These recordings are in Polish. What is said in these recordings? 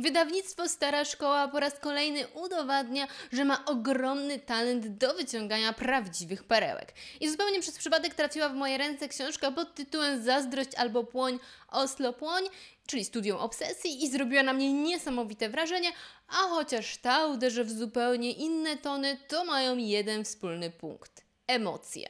Wydawnictwo Stara Szkoła po raz kolejny udowadnia, że ma ogromny talent do wyciągania prawdziwych perełek. I zupełnie przez przypadek trafiła w moje ręce książka pod tytułem Zazdrość albo płoń Oslo Płoń, czyli studium obsesji i zrobiła na mnie niesamowite wrażenie, a chociaż ta uderzy w zupełnie inne tony, to mają jeden wspólny punkt. Emocje.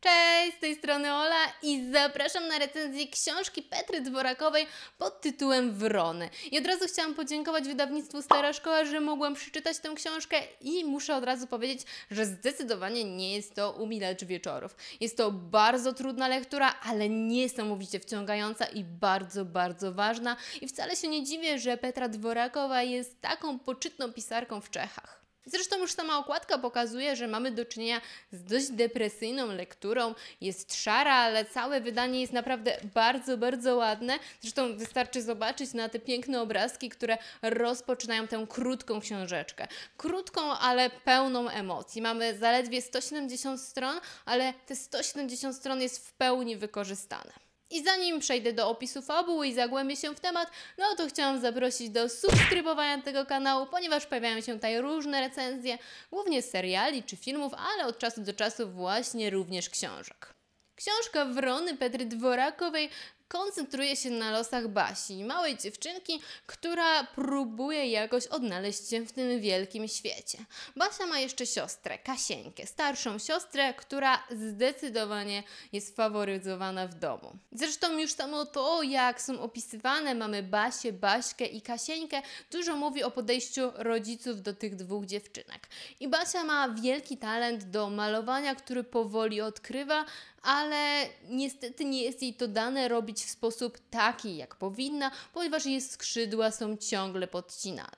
Cześć, z tej strony Ola i zapraszam na recenzję książki Petry Dworakowej pod tytułem Wrony. I od razu chciałam podziękować wydawnictwu Stara Szkoła, że mogłam przeczytać tę książkę i muszę od razu powiedzieć, że zdecydowanie nie jest to umilacz wieczorów. Jest to bardzo trudna lektura, ale niesamowicie wciągająca i bardzo, bardzo ważna. I wcale się nie dziwię, że Petra Dworakowa jest taką poczytną pisarką w Czechach. Zresztą już sama okładka pokazuje, że mamy do czynienia z dość depresyjną lekturą. Jest szara, ale całe wydanie jest naprawdę bardzo, bardzo ładne. Zresztą wystarczy zobaczyć na te piękne obrazki, które rozpoczynają tę krótką książeczkę. Krótką, ale pełną emocji. Mamy zaledwie 170 stron, ale te 170 stron jest w pełni wykorzystane. I zanim przejdę do opisu fabuły i zagłębię się w temat, no to chciałam zaprosić do subskrybowania tego kanału, ponieważ pojawiają się tutaj różne recenzje, głównie seriali czy filmów, ale od czasu do czasu właśnie również książek. Książka Wrony Petry Dworakowej koncentruje się na losach Basi, małej dziewczynki, która próbuje jakoś odnaleźć się w tym wielkim świecie. Basia ma jeszcze siostrę, Kasieńkę, starszą siostrę, która zdecydowanie jest faworyzowana w domu. Zresztą już samo to, jak są opisywane mamy Basię, Baśkę i Kasieńkę, dużo mówi o podejściu rodziców do tych dwóch dziewczynek. I Basia ma wielki talent do malowania, który powoli odkrywa, ale niestety nie jest jej to dane robić w sposób taki, jak powinna, ponieważ jej skrzydła są ciągle podcinane.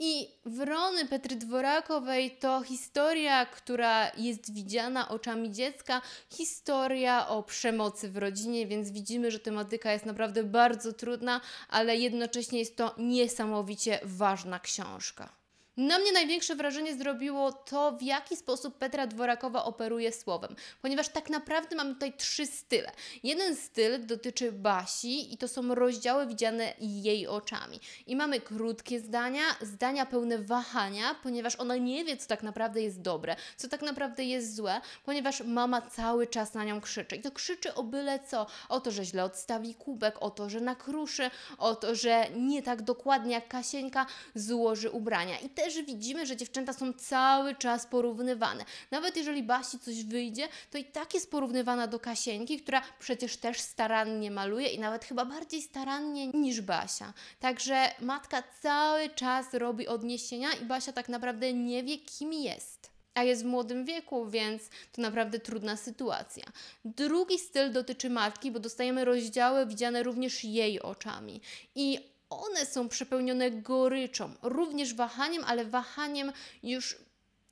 I Wrony Petry Dworakowej to historia, która jest widziana oczami dziecka, historia o przemocy w rodzinie, więc widzimy, że tematyka jest naprawdę bardzo trudna, ale jednocześnie jest to niesamowicie ważna książka. Na mnie największe wrażenie zrobiło to, w jaki sposób Petra Dworakowa operuje słowem, ponieważ tak naprawdę mamy tutaj trzy style. Jeden styl dotyczy Basi i to są rozdziały widziane jej oczami. I mamy krótkie zdania, zdania pełne wahania, ponieważ ona nie wie, co tak naprawdę jest dobre, co tak naprawdę jest złe, ponieważ mama cały czas na nią krzyczy. I to krzyczy o byle co, o to, że źle odstawi kubek, o to, że nakruszy, o to, że nie tak dokładnie jak Kasieńka złoży ubrania. I te też widzimy, że dziewczęta są cały czas porównywane. Nawet jeżeli Basi coś wyjdzie, to i tak jest porównywana do Kasienki, która przecież też starannie maluje i nawet chyba bardziej starannie niż Basia. Także matka cały czas robi odniesienia i Basia tak naprawdę nie wie, kim jest a jest w młodym wieku, więc to naprawdę trudna sytuacja. Drugi styl dotyczy matki, bo dostajemy rozdziały widziane również jej oczami. I one są przepełnione goryczą, również wahaniem, ale wahaniem już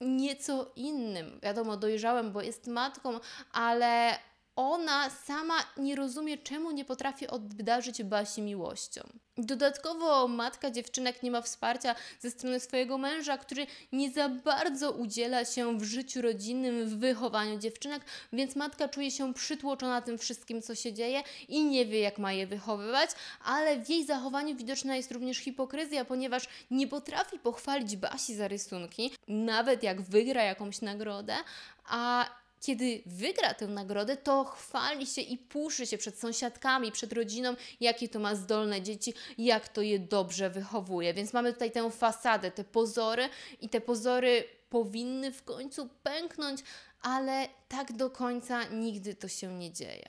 nieco innym. Wiadomo, dojrzałem, bo jest matką, ale ona sama nie rozumie, czemu nie potrafi obdarzyć Basi miłością. Dodatkowo matka dziewczynek nie ma wsparcia ze strony swojego męża, który nie za bardzo udziela się w życiu rodzinnym, w wychowaniu dziewczynek, więc matka czuje się przytłoczona tym wszystkim, co się dzieje i nie wie, jak ma je wychowywać, ale w jej zachowaniu widoczna jest również hipokryzja, ponieważ nie potrafi pochwalić Basi za rysunki, nawet jak wygra jakąś nagrodę, a kiedy wygra tę nagrodę, to chwali się i puszy się przed sąsiadkami, przed rodziną, jakie to ma zdolne dzieci, jak to je dobrze wychowuje. Więc mamy tutaj tę fasadę, te pozory i te pozory powinny w końcu pęknąć, ale tak do końca nigdy to się nie dzieje.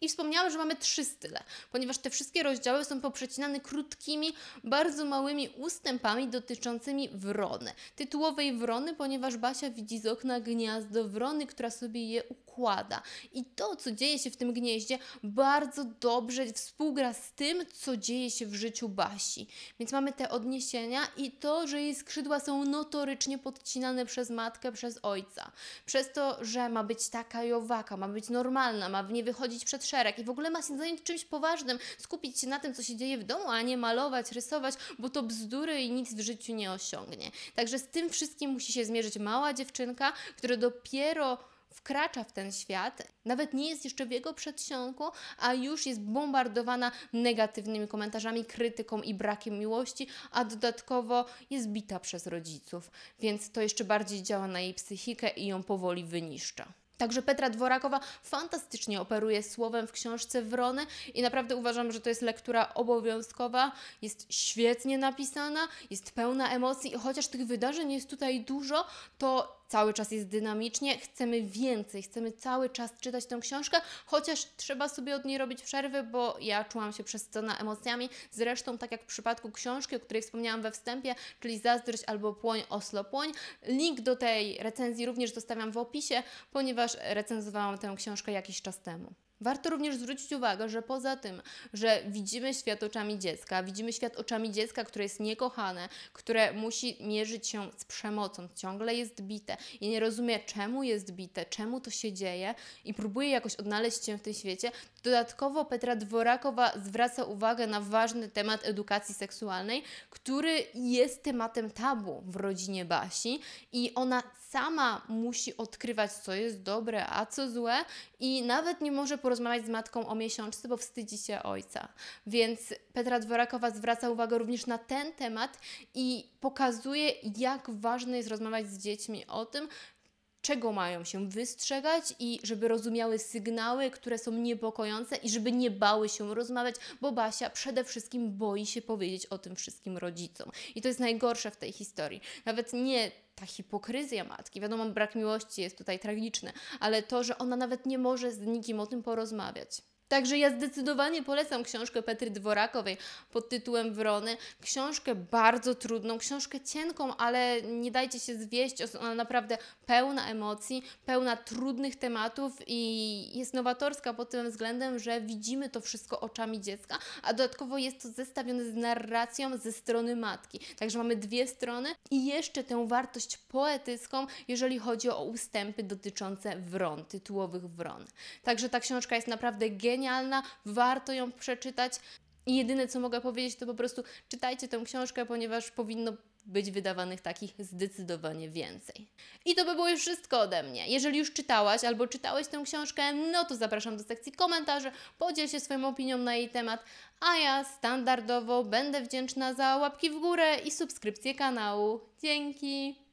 I wspomniałam, że mamy trzy style, ponieważ te wszystkie rozdziały są poprzecinane krótkimi, bardzo małymi ustępami dotyczącymi wrony. Tytułowej wrony, ponieważ Basia widzi z okna gniazdo wrony, która sobie je układa układa. I to, co dzieje się w tym gnieździe, bardzo dobrze współgra z tym, co dzieje się w życiu Basi. Więc mamy te odniesienia i to, że jej skrzydła są notorycznie podcinane przez matkę, przez ojca. Przez to, że ma być taka i owaka, ma być normalna, ma nie wychodzić przed szereg i w ogóle ma się zająć czymś poważnym, skupić się na tym, co się dzieje w domu, a nie malować, rysować, bo to bzdury i nic w życiu nie osiągnie. Także z tym wszystkim musi się zmierzyć mała dziewczynka, która dopiero wkracza w ten świat, nawet nie jest jeszcze w jego przedsionku, a już jest bombardowana negatywnymi komentarzami, krytyką i brakiem miłości, a dodatkowo jest bita przez rodziców, więc to jeszcze bardziej działa na jej psychikę i ją powoli wyniszcza. Także Petra Dworakowa fantastycznie operuje słowem w książce Wrony i naprawdę uważam, że to jest lektura obowiązkowa. Jest świetnie napisana, jest pełna emocji i chociaż tych wydarzeń jest tutaj dużo, to cały czas jest dynamicznie, chcemy więcej, chcemy cały czas czytać tę książkę, chociaż trzeba sobie od niej robić przerwy, bo ja czułam się przesycona emocjami. Zresztą, tak jak w przypadku książki, o której wspomniałam we wstępie, czyli Zazdrość albo Płoń, Oslo Płoń. Link do tej recenzji również zostawiam w opisie, ponieważ recenzowałam tę książkę jakiś czas temu. Warto również zwrócić uwagę, że poza tym, że widzimy świat oczami dziecka, widzimy świat oczami dziecka, które jest niekochane, które musi mierzyć się z przemocą, ciągle jest bite i nie rozumie, czemu jest bite, czemu to się dzieje i próbuje jakoś odnaleźć się w tym świecie, dodatkowo Petra Dworakowa zwraca uwagę na ważny temat edukacji seksualnej, który jest tematem tabu w rodzinie Basi i ona sama musi odkrywać, co jest dobre, a co złe i nawet nie może porozmawiać porozmawiać z matką o miesiączce, bo wstydzi się ojca. Więc Petra Dworakowa zwraca uwagę również na ten temat i pokazuje, jak ważne jest rozmawiać z dziećmi o tym, czego mają się wystrzegać i żeby rozumiały sygnały, które są niepokojące i żeby nie bały się rozmawiać, bo Basia przede wszystkim boi się powiedzieć o tym wszystkim rodzicom. I to jest najgorsze w tej historii. Nawet nie ta hipokryzja matki, wiadomo, brak miłości jest tutaj tragiczny, ale to, że ona nawet nie może z nikim o tym porozmawiać. Także ja zdecydowanie polecam książkę Petry Dworakowej pod tytułem Wrony. Książkę bardzo trudną, książkę cienką, ale nie dajcie się zwieść, ona naprawdę pełna emocji, pełna trudnych tematów i jest nowatorska pod tym względem, że widzimy to wszystko oczami dziecka, a dodatkowo jest to zestawione z narracją ze strony matki. Także mamy dwie strony i jeszcze tę wartość poetycką, jeżeli chodzi o ustępy dotyczące wron, tytułowych wron. Także ta książka jest naprawdę genialna genialna, warto ją przeczytać. I jedyne, co mogę powiedzieć, to po prostu czytajcie tę książkę, ponieważ powinno być wydawanych takich zdecydowanie więcej. I to by było już wszystko ode mnie. Jeżeli już czytałaś albo czytałeś tę książkę, no to zapraszam do sekcji komentarzy, podziel się swoją opinią na jej temat, a ja standardowo będę wdzięczna za łapki w górę i subskrypcję kanału. Dzięki!